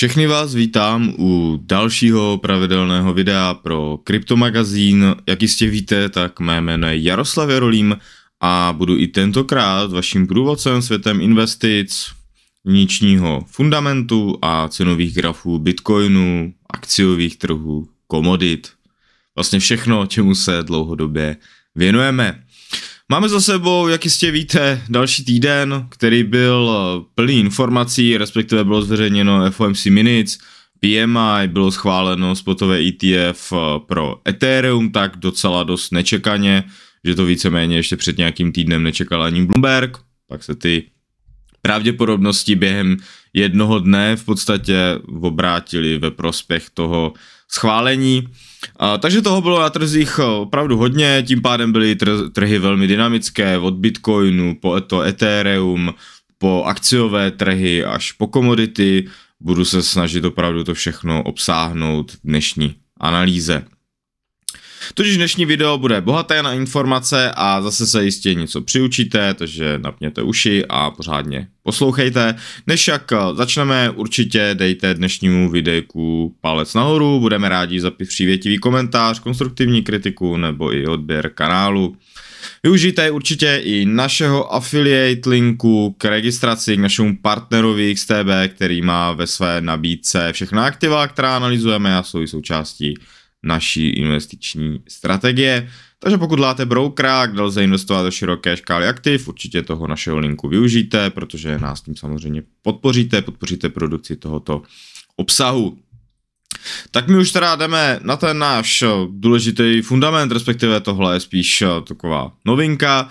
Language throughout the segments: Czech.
Všechny vás vítám u dalšího pravidelného videa pro kryptomagazín. Jak jistě víte, tak mé jméno je Jaroslav Jarolím a budu i tentokrát vaším průvodcem světem investic, vnitřního fundamentu a cenových grafů bitcoinu, akciových trhů, komodit. Vlastně všechno, čemu se dlouhodobě věnujeme. Máme za sebou, jak jistě víte, další týden, který byl eh, plný informací, respektive bylo zveřejněno FOMC Minutes, PMI, bylo schváleno spotové ETF eh, pro Ethereum, tak docela dost nečekaně, že to víceméně ještě před nějakým týdnem nečekal ani Bloomberg, pak se ty pravděpodobnosti během jednoho dne v podstatě obrátili ve prospěch toho schválení. A, takže toho bylo na trzích eh, opravdu hodně, tím pádem byly tr- trhy velmi dynamické, od Bitcoinu po to Ethereum, po akciové trhy až po komodity. Budu se snažit opravdu to všechno obsáhnout dnešní analýze. Tudíž dnešní video bude bohaté na informace a zase se jistě něco přiučíte, takže napněte uši a pořádně poslouchejte. Než jak eh, začneme, určitě dejte dnešnímu videjku palec nahoru, budeme rádi za přívětivý komentář, konstruktivní kritiku nebo i odběr kanálu. Využijte určitě i našeho affiliate linku k registraci k našemu partnerovi XTB, který má ve své nabídce všechna aktiva, která analyzujeme a jsou i součástí naší investiční strategie. Takže pokud dáte broukra, kde lze investovat do široké škály aktiv, určitě toho našeho linku využijte, protože nás tím samozřejmě podpoříte, podpoříte produkci tohoto obsahu. Tak my už teda jdeme na ten náš eh, důležitý fundament, respektive tohle je spíš eh, taková novinka,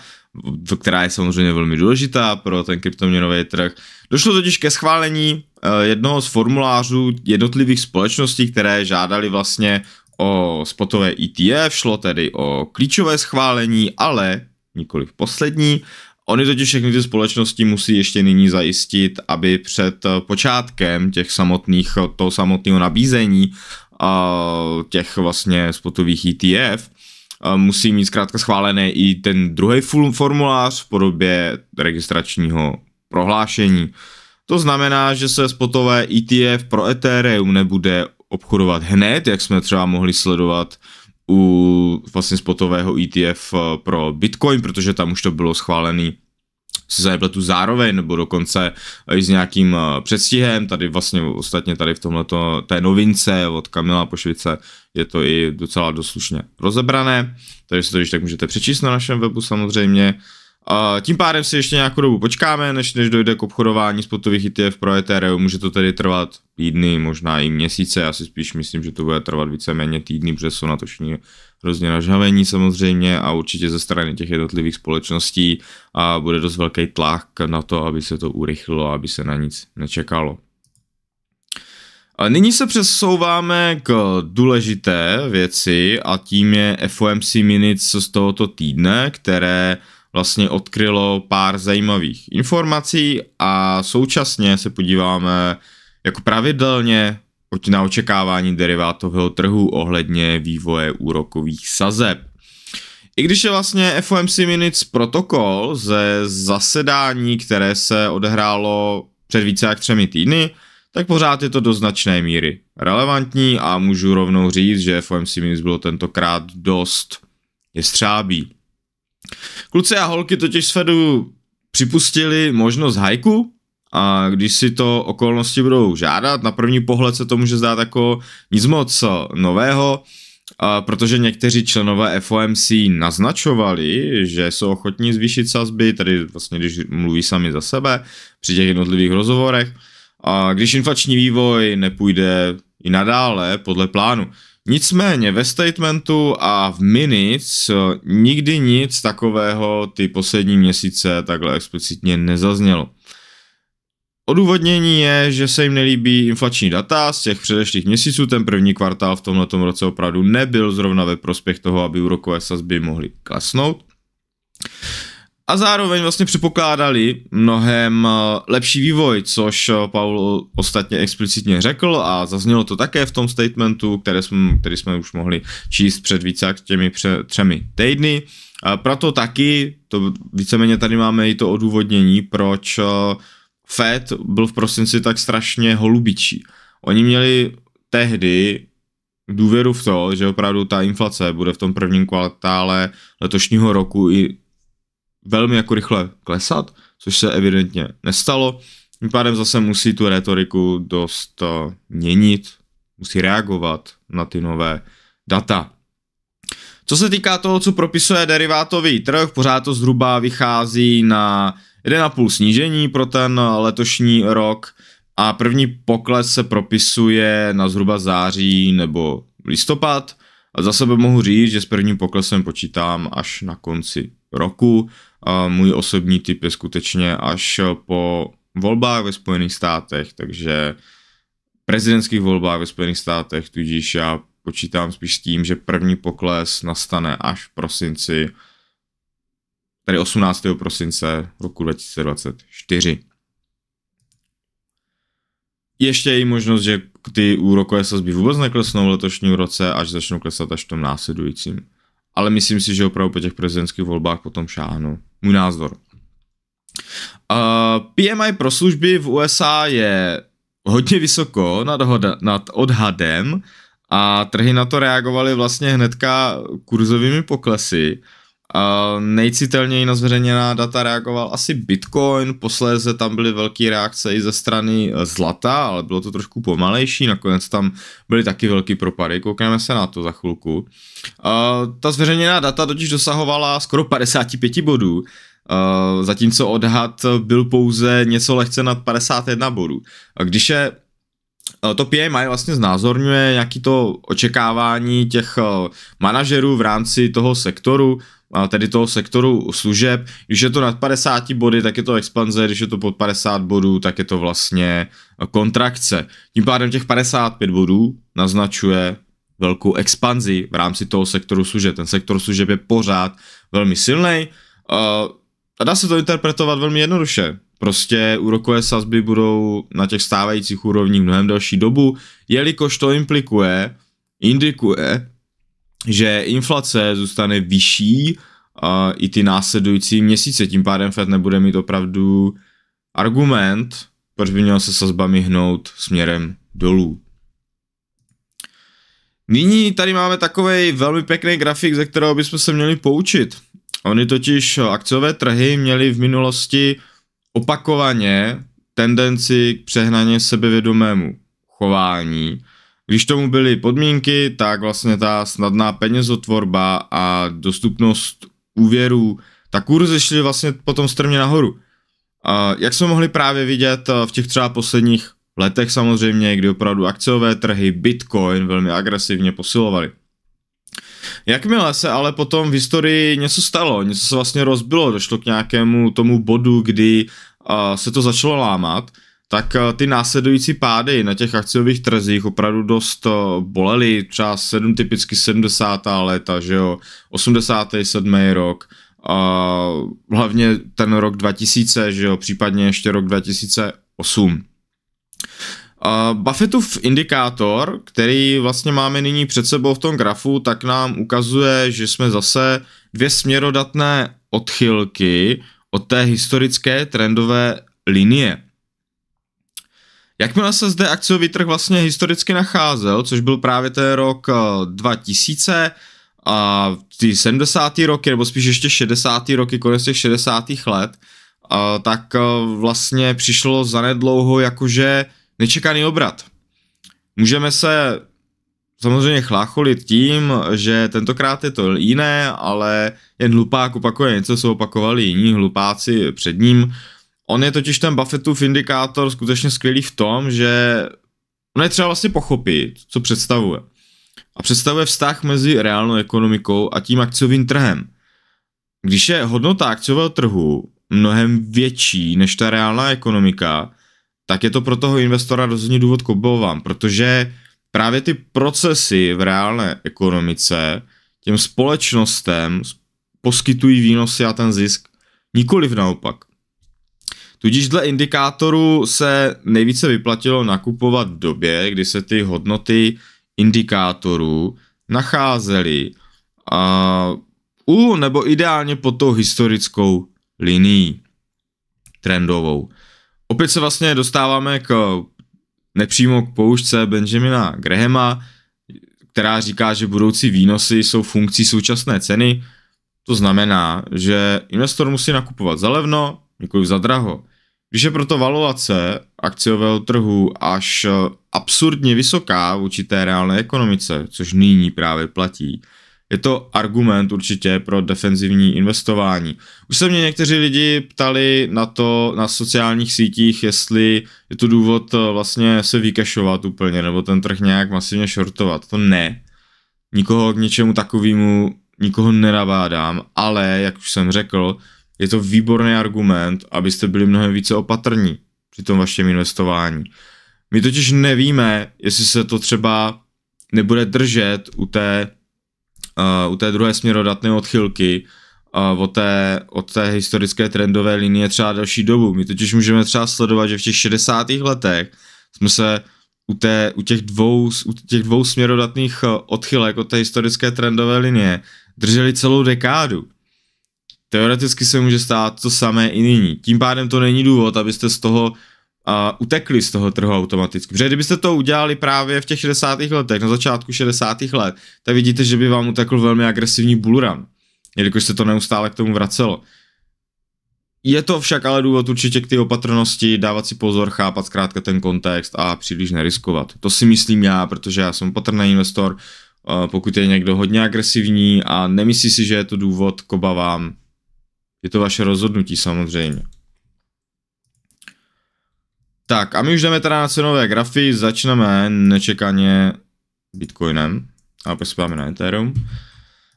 která je samozřejmě velmi důležitá pro ten kryptoměnový trh. Došlo totiž ke schválení eh, jednoho z formulářů jednotlivých společností, které žádali vlastně o spotové ETF, šlo tedy o klíčové schválení, ale nikoli poslední. Oni totiž všechny ty společnosti musí ještě nyní zajistit, aby před počátkem těch samotných, toho samotného nabízení těch vlastně spotových ETF, musí mít zkrátka schválené i ten druhý formulář v podobě registračního prohlášení. To znamená, že se spotové ETF pro Ethereum nebude obchodovat hned, jak jsme třeba mohli sledovat u vlastně spotového ETF eh, pro Bitcoin, protože tam už to bylo schválený se zajebletu zároveň, nebo dokonce eh, i s nějakým eh, předstihem, tady vlastně ostatně tady v tomhleto té novince od Kamila Pošvice je to i docela doslušně rozebrané, takže si to když tak můžete přečíst na našem webu samozřejmě. Uh, tím pádem si ještě nějakou dobu počkáme, než, než dojde k obchodování spotových ETF pro Ethereum. Může to tedy trvat týdny, možná i měsíce. Já si spíš myslím, že to bude trvat víceméně týdny, protože jsou na to všichni hrozně nažavení samozřejmě a určitě ze strany těch jednotlivých společností a bude dost velký tlak na to, aby se to urychlilo, aby se na nic nečekalo. A nyní se přesouváme k důležité věci a tím je FOMC Minutes z tohoto týdne, které vlastně odkrylo pár zajímavých informací a současně se podíváme jako pravidelně na očekávání derivátového trhu ohledně vývoje úrokových sazeb. I když je vlastně FOMC Minutes protokol ze zasedání, které se odehrálo před více jak třemi týdny, tak pořád je to do značné míry relevantní a můžu rovnou říct, že FOMC Minutes bylo tentokrát dost jestřábí. Kluci a holky totiž s Fedu připustili možnost hajku, a když si to okolnosti budou žádat, na první pohled se to může zdát jako nic moc nového, a protože někteří členové FOMC naznačovali, že jsou ochotní zvýšit sazby, tedy vlastně když mluví sami za sebe při těch jednotlivých rozhovorech, a když inflační vývoj nepůjde i nadále podle plánu. Nicméně ve statementu a v minic eh, nikdy nic takového ty poslední měsíce takhle explicitně nezaznělo. Odůvodnění je, že se jim nelíbí inflační data z těch předešlých měsíců, ten první kvartál v tomto roce opravdu nebyl zrovna ve prospěch toho, aby úrokové sazby mohly klesnout a zároveň vlastně připokládali mnohem eh, lepší vývoj, což eh, Paul ostatně explicitně řekl a zaznělo to také v tom statementu, které jsme, který jsme už mohli číst před více jak těmi pře- třemi týdny. A proto taky, to víceméně tady máme i to odůvodnění, proč eh, Fed byl v prosinci tak strašně holubičí. Oni měli tehdy důvěru v to, že opravdu ta inflace bude v tom prvním kvartále letošního roku i velmi jako rychle klesat, což se evidentně nestalo. Tím pádem zase musí tu retoriku dost eh, měnit, musí reagovat na ty nové data. Co se týká toho, co propisuje derivátový trh, pořád to zhruba vychází na 1,5 snížení pro ten eh, letošní rok a první pokles se propisuje na zhruba září nebo listopad. A za sebe mohu říct, že s prvním poklesem počítám až na konci roku, můj osobní typ je skutečně až po volbách ve Spojených státech, takže prezidentských volbách ve Spojených státech, tudíž já počítám spíš s tím, že první pokles nastane až v prosinci, tedy 18. prosince roku 2024. Ještě je možnost, že ty úrokové sazby vůbec neklesnou v letošním roce, až začnou klesat až v tom následujícím. Ale myslím si, že opravdu po těch prezidentských volbách potom šáhnou. Můj názor. Uh, PMI pro služby v USA je hodně vysoko nad, hoda, nad odhadem a trhy na to reagovaly vlastně hnedka kurzovými poklesy. Uh, nejcitelněji na zveřejněná data reagoval asi Bitcoin, posléze tam byly velké reakce i ze strany eh, zlata, ale bylo to trošku pomalejší, nakonec tam byly taky velký propady, koukneme se na to za chvilku. Uh, ta zveřejněná data totiž dosahovala skoro 55 bodů, uh, zatímco odhad byl pouze něco lehce nad 51 bodů. A když je No, to PMI vlastně znázorňuje nějaký to očekávání těch eh, manažerů v rámci toho sektoru, tedy toho sektoru služeb. Když je to nad 50 body, tak je to expanze, když je to pod 50 bodů, tak je to vlastně eh, kontrakce. Tím pádem těch 55 bodů naznačuje velkou expanzi v rámci toho sektoru služeb. Ten sektor služeb je pořád velmi silný. Eh, a dá se to interpretovat velmi jednoduše. Prostě úrokové sazby budou na těch stávajících úrovních mnohem delší dobu, jelikož to implikuje, indikuje, že inflace zůstane vyšší uh, i ty následující měsíce, tím pádem Fed nebude mít opravdu argument, proč by měl se sazbami hnout směrem dolů. Nyní tady máme takový velmi pěkný grafik, ze kterého bychom se měli poučit. Oni totiž akciové trhy měli v minulosti uh, opakovaně tendenci k přehnaně sebevědomému chování. Když tomu byly podmínky, tak vlastně ta snadná penězotvorba a dostupnost úvěrů, tak kurzy šly vlastně potom strmě nahoru. A jak jsme mohli právě vidět eh, v těch třeba posledních letech samozřejmě, kdy opravdu akciové trhy, bitcoin velmi agresivně posilovaly. Jakmile se ale potom v historii něco stalo, něco se vlastně rozbilo, došlo k nějakému tomu bodu, kdy uh, se to začalo lámat, tak uh, ty následující pády na těch akciových trzích opravdu dost uh, bolely, třeba 7, typicky 70. léta, že jo, 87. rok, uh, hlavně ten rok 2000, že jo, případně ještě rok 2008. Buffettův indikátor, který vlastně máme nyní před sebou v tom grafu, tak nám ukazuje, že jsme zase dvě směrodatné odchylky od té historické trendové linie. Jakmile se zde akciový trh vlastně historicky nacházel, což byl právě ten rok 2000 eh, a ty 70. roky, nebo spíš ještě 60. roky, konec těch 60. let, eh, tak eh, vlastně přišlo zanedlouho jakože nečekaný obrat. Můžeme se samozřejmě chlácholit tím, že tentokrát je to jiné, ale jen hlupák opakuje něco, co opakovali jiní hlupáci před ním. On je totiž ten Buffettův indikátor skutečně skvělý v tom, že on je třeba vlastně pochopit, co představuje. A představuje vztah mezi reálnou ekonomikou a tím akciovým trhem. Když je hodnota akciového trhu mnohem větší než ta reálná ekonomika, tak je to pro toho investora rozhodně důvod k obavám, protože právě ty procesy v reálné ekonomice těm společnostem poskytují výnosy a ten zisk, nikoliv naopak. Tudíž dle indikátoru se nejvíce vyplatilo nakupovat v době, kdy se ty hodnoty indikátorů nacházely u nebo ideálně pod tou historickou linií trendovou. Opět se vlastně dostáváme k nepřímo k poušce Benjamina Grahama, která říká, že budoucí výnosy jsou funkcí současné ceny. To znamená, že investor musí nakupovat za levno, nikoli za draho. Když je proto valuace akciového trhu až absurdně vysoká vůči té reálné ekonomice, což nyní právě platí, je to argument určitě pro defenzivní investování. Už se mě někteří lidi ptali na to na sociálních sítích, jestli je to důvod eh, vlastně se vykašovat úplně, nebo ten trh nějak masivně shortovat. To ne. Nikoho k něčemu takovému nikoho nenabádám, ale, jak už jsem řekl, je to výborný argument, abyste byli mnohem více opatrní při tom vašem investování. My totiž nevíme, jestli se to třeba nebude držet u té Eh, u té druhé směrodatné odchylky uh, od, té, od té historické trendové linie třeba další dobu. My totiž můžeme třeba sledovat, že v těch 60. letech jsme se u, té, u, těch, dvou, u těch dvou směrodatných eh, odchylek od té historické trendové linie drželi celou dekádu. Teoreticky se může stát to samé i nyní. Tím pádem to není důvod, abyste z toho a utekli z toho trhu automaticky. Protože kdybyste to udělali právě v těch 60. letech, na začátku 60. let, tak vidíte, že by vám utekl velmi agresivní bullrun, jelikož se to neustále k tomu vracelo. Je to však ale důvod určitě k té opatrnosti, dávat si pozor, chápat zkrátka ten kontext a příliš neriskovat. To si myslím já, protože já jsem opatrný investor, eh, pokud je někdo hodně agresivní a nemyslí si, že je to důvod k obavám, je to vaše rozhodnutí samozřejmě. Tak a my už jdeme teda na cenové grafy, začneme nečekaně Bitcoinem a pak se na Ethereum.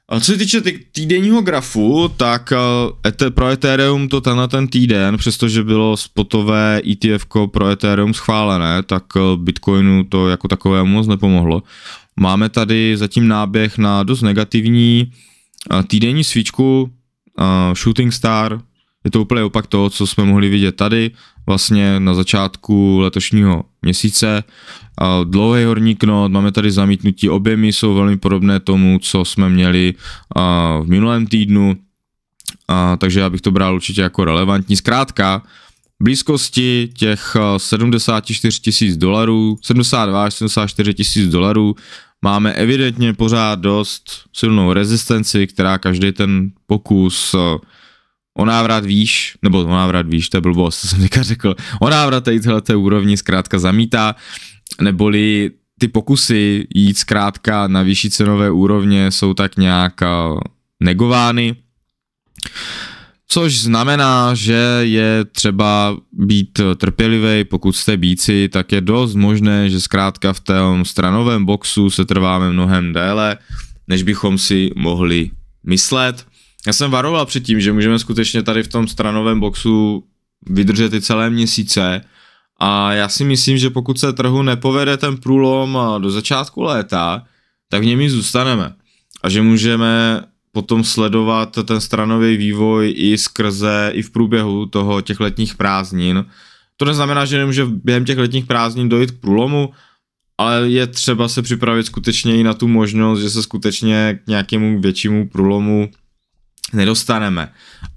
A co se týče týdenního grafu, tak eh, pro Ethereum to tenhle ten týden, přestože bylo spotové ETF pro Ethereum schválené, tak eh, Bitcoinu to jako takové moc nepomohlo. Máme tady zatím náběh na dost negativní eh, týdenní svíčku uh, Shooting Star, je to úplně opak toho, co jsme mohli vidět tady, vlastně na začátku letošního měsíce. A dlouhý horní knot, máme tady zamítnutí, objemy jsou velmi podobné tomu, co jsme měli v minulém týdnu, a, takže já bych to bral určitě jako relevantní. Zkrátka, blízkosti těch 74 tisíc dolarů, 72 až 74 tisíc dolarů, máme evidentně pořád dost silnou rezistenci, která každý ten pokus o návrat výš, nebo o návrat výš, to je blbost, to jsem teďka řekl, o návrat této úrovni zkrátka zamítá, neboli ty pokusy jít zkrátka na vyšší cenové úrovně jsou tak nějak eh, negovány, což znamená, že je třeba být trpělivý, pokud jste bíci, tak je dost možné, že zkrátka v tom stranovém boxu se trváme mnohem déle, než bychom si mohli myslet. Já jsem varoval před tím, že můžeme skutečně tady v tom stranovém boxu vydržet i celé měsíce a já si myslím, že pokud se trhu nepovede ten průlom do začátku léta, tak v něm zůstaneme a že můžeme potom sledovat ten stranový vývoj i skrze, i v průběhu toho těch letních prázdnin. To neznamená, že nemůže během těch letních prázdnin dojít k průlomu, ale je třeba se připravit skutečně i na tu možnost, že se skutečně k nějakému většímu průlomu nedostaneme.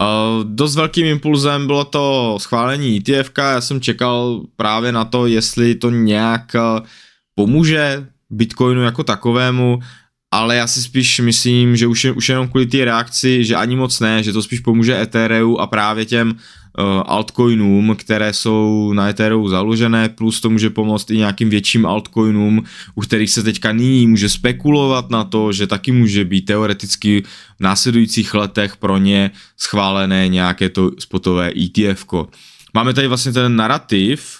Uh, dost velkým impulzem bylo to schválení ETF, já jsem čekal právě na to, jestli to nějak eh, pomůže Bitcoinu jako takovému, ale já si spíš myslím, že už, už jenom kvůli té reakci, že ani moc ne, že to spíš pomůže Ethereu a právě těm Eh, altcoinům, které jsou na Ethereum založené, plus to může pomoct i nějakým větším altcoinům, u kterých se teďka nyní může spekulovat na to, že taky může být teoreticky v následujících letech pro ně schválené nějaké to spotové ETF. ko Máme tady vlastně ten narrativ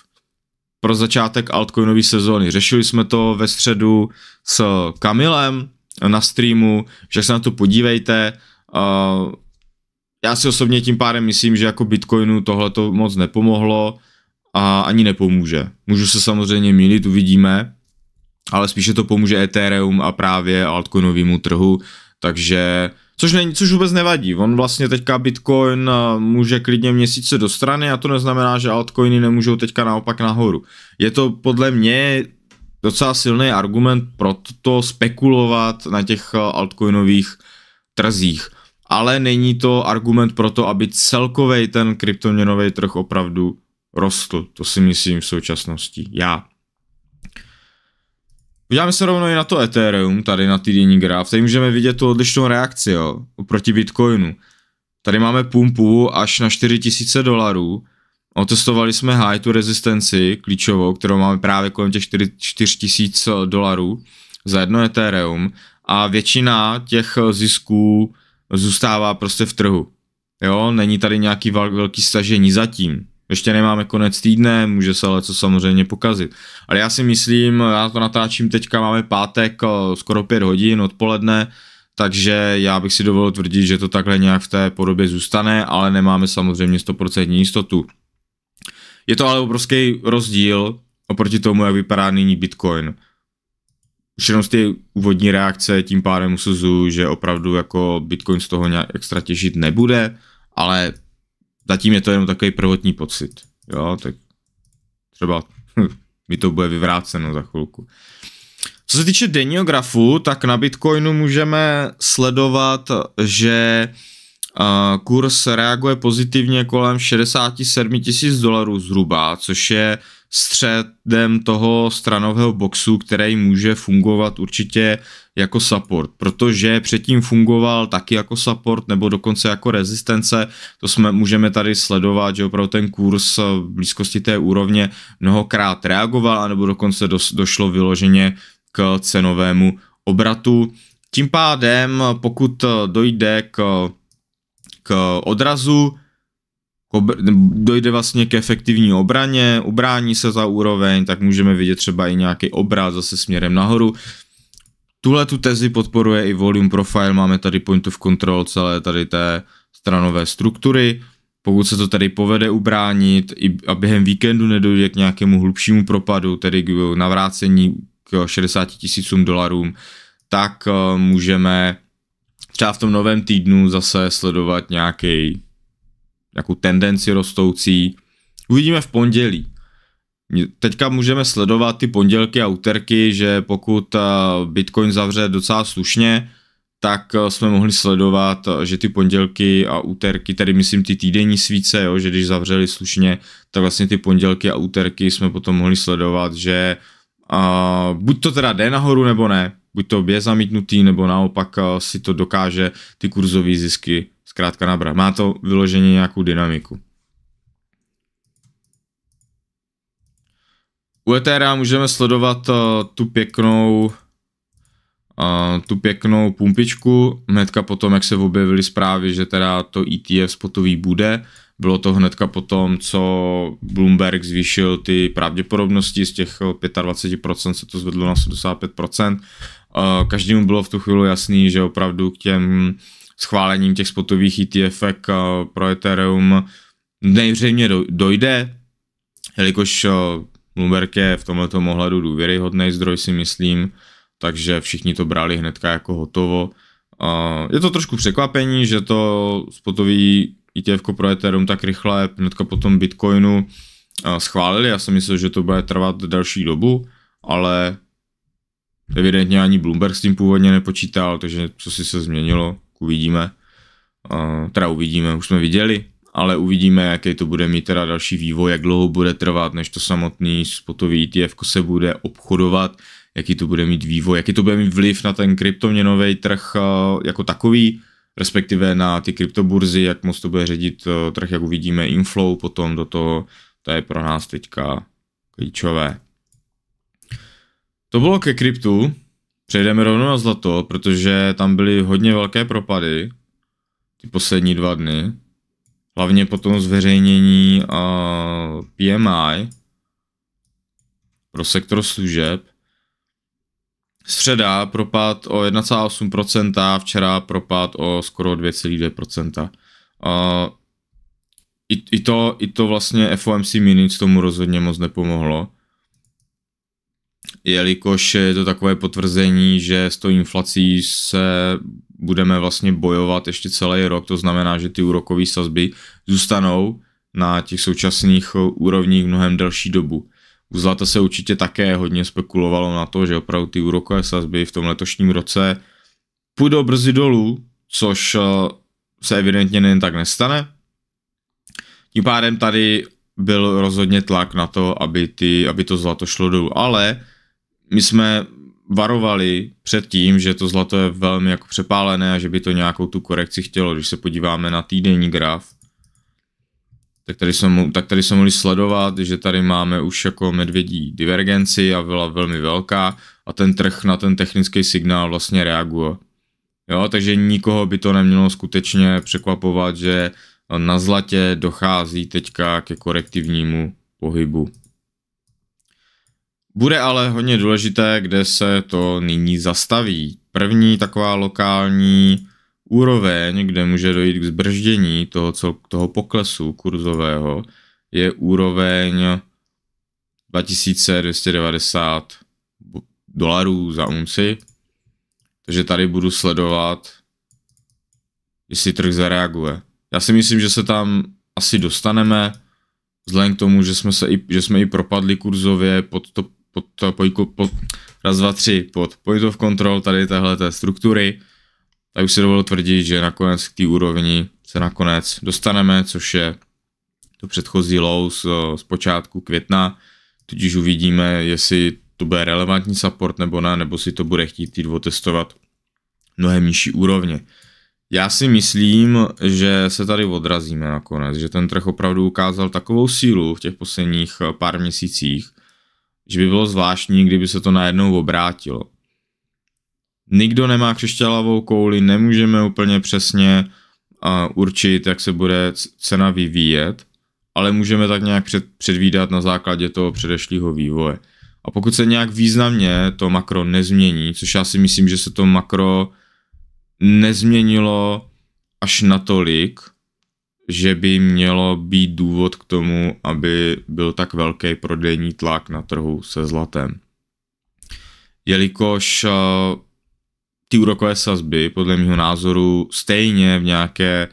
pro začátek altcoinové sezóny. Řešili jsme to ve středu s Kamilem na streamu, že se na to podívejte. Eh, já si osobně tím pádem myslím, že jako Bitcoinu tohle to moc nepomohlo a ani nepomůže. Můžu se samozřejmě mýlit, uvidíme, ale spíše to pomůže Ethereum a právě altcoinovému trhu, takže Což, není, což vůbec nevadí, on vlastně teďka Bitcoin eh, může klidně měsíce do strany a to neznamená, že altcoiny nemůžou teďka naopak nahoru. Je to podle mě docela silný argument pro to spekulovat na těch eh, altcoinových trzích ale není to argument pro to, aby celkový ten kryptoměnový trh opravdu rostl. To si myslím v současnosti. Já. Uděláme se rovnou i na to Ethereum, tady na týdenní graf. Tady můžeme vidět tu odlišnou reakci, jo, oproti Bitcoinu. Tady máme pumpu až na 4000 dolarů. Otestovali jsme high tu rezistenci klíčovou, kterou máme právě kolem těch 4000 dolarů za jedno Ethereum a většina těch zisků zůstává prostě v trhu. Jo, není tady nějaký velký stažení zatím. Ještě nemáme konec týdne, může se ale co samozřejmě pokazit. Ale já si myslím, já to natáčím teďka, máme pátek, eh, skoro pět hodin odpoledne, takže já bych si dovolil tvrdit, že to takhle nějak v té podobě zůstane, ale nemáme samozřejmě 100% jistotu. Je to ale obrovský rozdíl oproti tomu, jak vypadá nyní Bitcoin už jenom z ty úvodní reakce tím pádem usuzu, že opravdu jako Bitcoin z toho nějak extra těžit nebude, ale zatím je to jenom takový prvotní pocit. Jo, tak třeba mi to bude vyvráceno za chvilku. Co se týče denního grafu, tak na Bitcoinu můžeme sledovat, že kurz reaguje pozitivně kolem 67 tisíc dolarů zhruba, což je středem toho stranového boxu, který může fungovat určitě jako support, protože předtím fungoval taky jako support nebo dokonce jako rezistence, to jsme můžeme tady sledovat, že opravdu ten kurz v blízkosti té úrovně mnohokrát reagoval, anebo dokonce do, došlo vyloženě k cenovému obratu. Tím pádem, pokud dojde k, k odrazu, dojde vlastně k efektivní obraně, ubrání se za úroveň, tak můžeme vidět třeba i nějaký obraz zase směrem nahoru. Tuhle tu tezi podporuje i volume profile, máme tady point of control celé tady té stranové struktury. Pokud se to tady povede ubránit a během víkendu nedojde k nějakému hlubšímu propadu, tedy k navrácení k 60 tisícům dolarům, tak eh, můžeme třeba v tom novém týdnu zase sledovat nějaký nějakou tendenci rostoucí. Uvidíme v pondělí. Teďka můžeme sledovat ty pondělky a úterky, že pokud eh, Bitcoin zavře docela slušně, tak eh, jsme mohli sledovat, eh, že ty pondělky a úterky, tedy myslím ty týdenní svíce, jo, že když zavřeli slušně, tak vlastně ty pondělky a úterky jsme potom mohli sledovat, že a, buď to teda jde nahoru nebo ne, buď to je zamítnutý, nebo naopak si to dokáže ty kurzové zisky zkrátka nabrat. Má to vyloženě nějakou dynamiku. U Ethera můžeme sledovat uh, tu pěknou uh, tu pěknou pumpičku, hnedka potom, jak se objevily zprávy, že teda to ETF spotový bude, bylo to hnedka potom, co Bloomberg zvýšil ty pravděpodobnosti, z těch 25% eh, se to zvedlo na 75%. Každému bylo v tu chvíli jasný, že opravdu k těm schválením těch spotových etf eh, pro Ethereum nejřejmě dojde, jelikož eh, Bloomberg je v tomto ohledu důvěryhodný zdroj, si myslím, takže všichni to brali hnedka jako hotovo. Eh, je to trošku překvapení, že to spotový ETF pro Ethereum tak rychle hnedka potom Bitcoinu schválili. Já jsem myslel, že to bude trvat další dobu, ale evidentně ani Bloomberg s tím původně nepočítal, takže co si se změnilo uvidíme, teda uvidíme, už jsme viděli, ale uvidíme, jaký to bude mít teda další vývoj, jak dlouho bude trvat, než to samotný spotový ETF se bude obchodovat, jaký to bude mít vývoj, jaký to bude mít vliv na ten kryptoměnový trh jako takový, respektive na ty kryptoburzy, jak moc to bude ředit e, trh, jak uvidíme inflow, potom do toho, to je pro nás teďka klíčové. To bylo ke kryptu, Přejdeme rovnou na zlato, protože tam byly hodně velké propady ty poslední dva dny. Hlavně po tom zveřejnění PMI pro sektor služeb. Středa propad o 1,8%, včera propad o skoro 2,2%. Uh, i, i, to, I to vlastně FOMC Minutes tomu rozhodně moc nepomohlo jelikož je to takové potvrzení, že s tou inflací se budeme vlastně bojovat ještě celý rok, to znamená, že ty úrokové sazby zůstanou na těch současných úrovních mnohem delší dobu. U zlata se určitě také hodně spekulovalo na to, že opravdu ty úrokové sazby v tom letošním roce půjdou brzy dolů, což eh, se evidentně nejen tak nestane. Tím pádem tady byl rozhodně tlak na to, aby, ty, aby to zlato šlo dolů, ale my jsme varovali před tím, že to zlato je velmi jako přepálené a že by to nějakou tu korekci chtělo. Když se podíváme na týdenní graf, tak tady, jsme, tak tady jsme mohli sledovat, že tady máme už jako medvědí divergenci a byla velmi velká a ten trh na ten technický signál vlastně reaguje. Jo, takže nikoho by to nemělo skutečně překvapovat, že na zlatě dochází teďka ke korektivnímu pohybu. Bude ale hodně důležité, kde se to nyní zastaví. První taková lokální úroveň, kde může dojít k zbrždění toho, co toho poklesu kurzového, je úroveň 2290 dolarů za unci. Takže tady budu sledovat, jestli trh zareaguje. Já si myslím, že se tam asi dostaneme, vzhledem k tomu, že jsme, se i, že jsme i propadli kurzově pod to pod to pojku, pod, raz, dva, tři, pod point of control tady téhle té struktury, tak už si dovolil tvrdit, že nakonec k té úrovni se nakonec dostaneme, což je to předchozí low z, z počátku května, tudíž uvidíme, jestli to bude relevantní support nebo ne, nebo si to bude chtít jít otestovat mnohem nižší úrovně. Já si myslím, že se tady odrazíme nakonec, že ten trh opravdu ukázal takovou sílu v těch posledních eh, pár měsících, že by bylo zvláštní, kdyby se to najednou obrátilo. Nikdo nemá křišťálovou kouli, nemůžeme úplně přesně uh, určit, jak se bude cena vyvíjet, ale můžeme tak nějak před, předvídat na základě toho předešlého vývoje. A pokud se nějak významně to makro nezmění, což já si myslím, že se to makro nezměnilo až natolik, že by mělo být důvod k tomu, aby byl tak velký prodejní tlak na trhu se zlatem. Jelikož eh, ty úrokové sazby, podle mého názoru, stejně v nějaké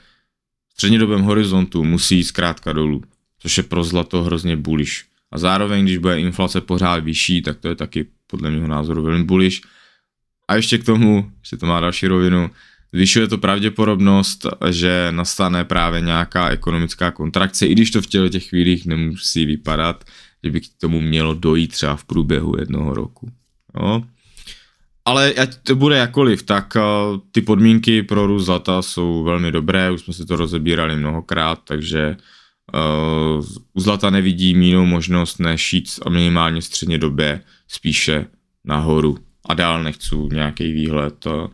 střednědobém horizontu musí jít zkrátka dolů, což je pro zlato hrozně buliš. A zároveň, když bude inflace pořád vyšší, tak to je taky podle mého názoru velmi buliš. A ještě k tomu, že to má další rovinu, Zvyšuje to pravděpodobnost, že nastane právě nějaká ekonomická kontrakce, i když to v těle těch chvílích nemusí vypadat, že by k tomu mělo dojít třeba v průběhu jednoho roku. Jo? Ale ať to bude jakoliv, tak eh, ty podmínky pro růst zlata jsou velmi dobré, už jsme si to rozebírali mnohokrát, takže eh, u zlata nevidím jinou možnost než jít a minimálně středně době spíše nahoru. A dál nechci nějaký výhled eh,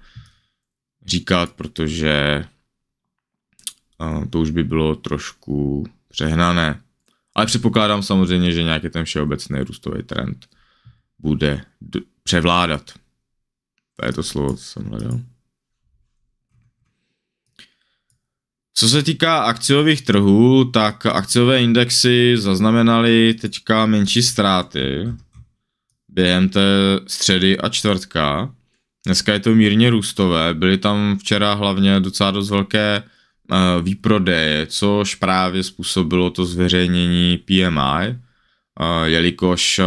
říkat, protože to už by bylo trošku přehnané. Ale předpokládám samozřejmě, že nějaký ten všeobecný růstový trend bude d- převládat. To je to slovo, co jsem hledal. Co se týká akciových trhů, tak akciové indexy zaznamenaly teďka menší ztráty během té středy a čtvrtka. Dneska je to mírně růstové, byly tam včera hlavně docela dost velké uh, výprodeje, což právě způsobilo to zveřejnění PMI, uh, eh, jelikož uh,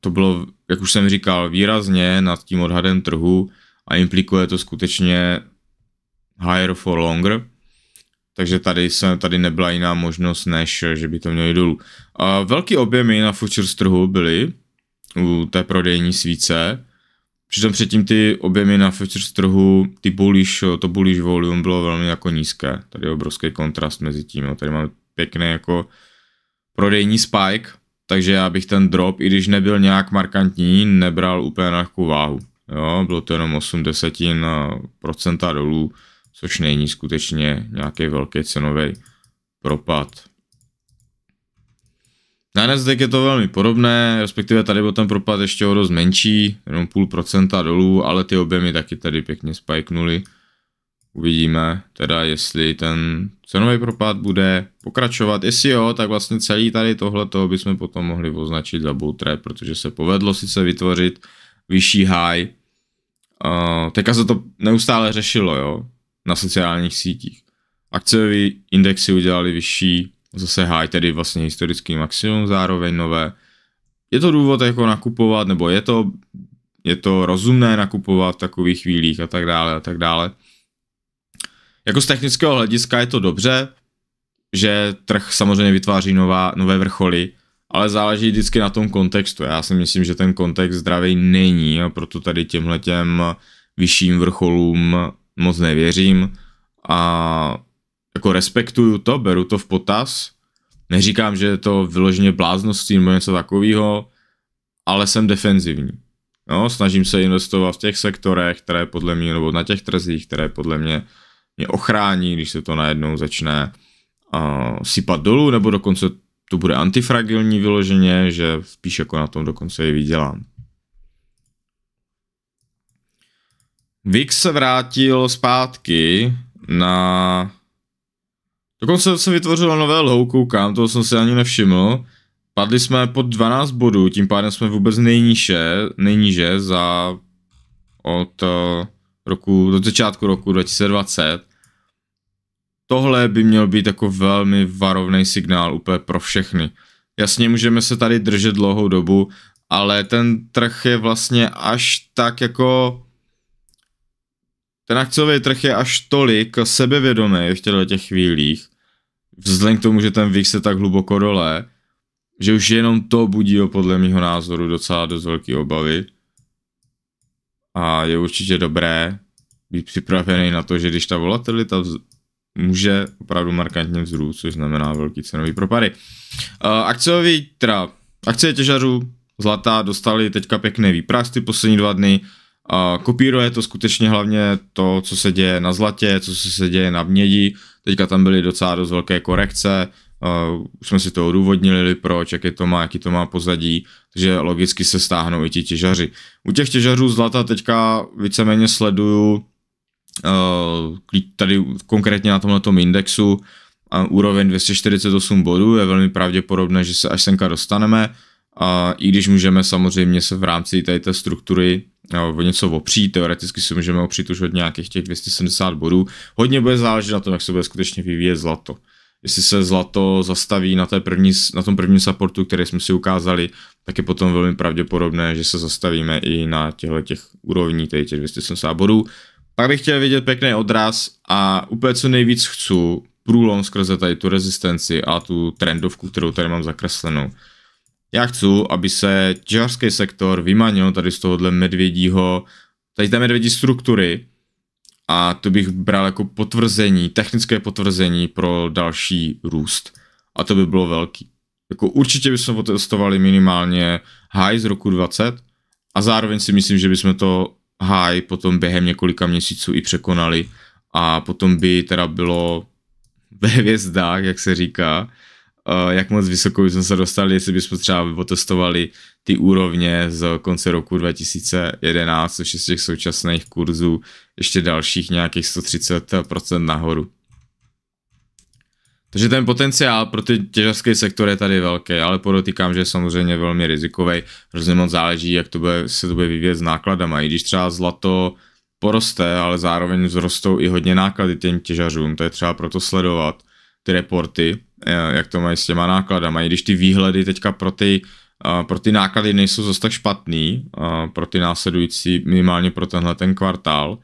to bylo, jak už jsem říkal, výrazně nad tím odhadem trhu a implikuje to skutečně higher for longer, takže tady, se, tady nebyla jiná možnost, než že by to mělo jít dolů. Velký objemy na futures trhu byly u té prodejní svíce, Přitom předtím ty objemy na futures trhu, ty bullish, to bullish volume bylo velmi jako nízké. Tady je obrovský kontrast mezi tím. Jo. Tady máme pěkný jako prodejní spike, takže já bych ten drop, i když nebyl nějak markantní, nebral úplně na lehkou váhu. Jo, bylo to jenom 8 desetin eh, procenta dolů, což není skutečně nějaký velký cenový propad. Na NASDAQ je to velmi podobné, respektive tady byl ten propad ještě o dost menší, jenom půl procenta dolů, ale ty objemy taky tady pěkně spajknuly. Uvidíme teda, jestli ten cenový propad bude pokračovat. Jestli jo, tak vlastně celý tady tohle bychom potom mohli označit za bull trap, protože se povedlo sice vytvořit vyšší high. Uh, teďka se to neustále řešilo, jo, na sociálních sítích. Akciový indexy udělali vyšší zase high, tedy vlastně historický maximum zároveň nové. Je to důvod jako nakupovat, nebo je to, je to rozumné nakupovat v takových chvílích a tak dále a tak dále. Jako z technického hlediska je to dobře, že trh samozřejmě vytváří nová, nové vrcholy, ale záleží vždycky na tom kontextu. Já si myslím, že ten kontext zdravý není a proto tady těmhle těm vyšším vrcholům moc nevěřím a jako respektuju to, beru to v potaz, neříkám, že je to vyloženě blázností nebo něco takového, ale jsem defenzivní. No, snažím se investovat v těch sektorech, které podle mě, nebo na těch trzích, které podle mě mě ochrání, když se to najednou začne uh, sypat dolů, nebo dokonce to bude antifragilní vyloženě, že spíš jako na tom dokonce i vydělám. VIX se vrátil zpátky na Dokonce jsem vytvořil nové low, koukám, toho jsem si ani nevšiml. Padli jsme pod 12 bodů, tím pádem jsme vůbec nejníže, nejníže za od eh, roku, do začátku roku 2020. Tohle by měl být jako velmi varovný signál úplně pro všechny. Jasně, můžeme se tady držet dlouhou dobu, ale ten trh je vlastně až tak jako ten akciový trh je až tolik sebevědomý v těchto těch chvílích, vzhledem k tomu, že ten Vix se tak hluboko dole, že už jenom to budí o podle mého názoru docela dost velké obavy. A je určitě dobré být připravený na to, že když ta volatilita vz- může opravdu markantně vzrůst, což znamená velký cenový propady. Uh, akciový, teda akcie těžařů zlata dostali teďka pěkný výpras ty poslední dva dny kopíruje to skutečně hlavně to, co se děje na zlatě, co se děje na mědi. Teďka tam byly docela dost velké korekce, uh, už jsme si to odůvodnili, proč, jaký to má, jaký to má pozadí, takže logicky se stáhnou i ti těžaři. U těch těžařů zlata teďka víceméně sleduju uh, tady konkrétně na tomhle indexu uh, úroveň 248 bodů, je velmi pravděpodobné, že se až senka dostaneme. A i když můžeme samozřejmě se v rámci tady té struktury eh, o něco opřít, teoreticky si můžeme opřít už od nějakých těch 270 bodů. Hodně bude záležet na tom, jak se bude skutečně vyvíjet zlato. Jestli se zlato zastaví na, té první, na tom prvním supportu, který jsme si ukázali, tak je potom velmi pravděpodobné, že se zastavíme i na těchto těch úrovní, tady těch 270 bodů. Pak bych chtěl vidět pěkný odraz a úplně co nejvíc chci průlom skrze tady tu rezistenci a tu trendovku, kterou tady mám zakreslenou. Já chci, aby se těžařský sektor vymanil tady z tohohle medvědího, tady té medvědí struktury a to bych bral jako potvrzení, technické potvrzení pro další růst. A to by bylo velký. Jako určitě bychom otestovali minimálně high z roku 20 a zároveň si myslím, že bychom to high potom během několika měsíců i překonali a potom by teda bylo ve hvězdách, jak se říká, Eh, jak moc vysoko jsme se dostali, jestli bychom třeba otestovali ty úrovně z konce roku 2011, což je z těch současných kurzů ještě dalších nějakých 130% nahoru. Takže ten potenciál pro ty těžařský sektor je tady velký, ale podotýkám, že je samozřejmě velmi rizikový. Hrozně moc záleží, jak to bude, se to bude vyvíjet s nákladama. I když třeba zlato poroste, ale zároveň vzrostou i hodně náklady těm těžařům. To je třeba proto sledovat ty reporty, jak to mají s těma nákladama, i když ty výhledy teďka pro ty, pro ty náklady nejsou zase tak špatný, pro ty následující, minimálně pro tenhle ten kvartál,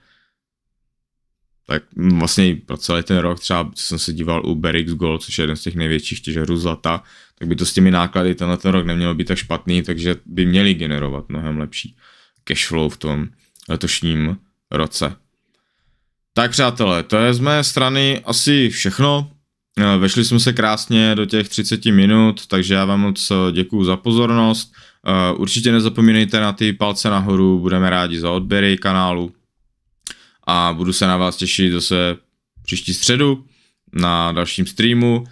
tak vlastně pro celý ten rok třeba, co jsem se díval u Berix Gold, což je jeden z těch největších těžerů zlata, tak by to s těmi náklady tenhle ten rok nemělo být tak špatný, takže by měli generovat mnohem lepší cashflow v tom letošním roce. Tak přátelé, to je z mé strany asi všechno. Eh, vešli jsme se krásně do těch 30 minut, takže já vám moc eh, děkuju za pozornost. Eh, určitě nezapomínejte na ty palce nahoru, budeme rádi za odběry kanálu a budu se na vás těšit zase příští středu na dalším streamu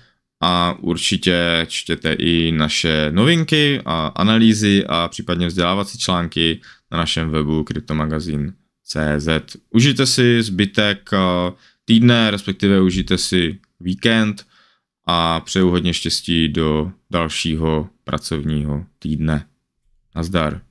a určitě čtěte i naše novinky a analýzy a případně vzdělávací články na našem webu kryptomagazin.cz. Užijte si zbytek týdne, respektive užijte si víkend a přeju hodně štěstí do dalšího pracovního týdne. Nazdar.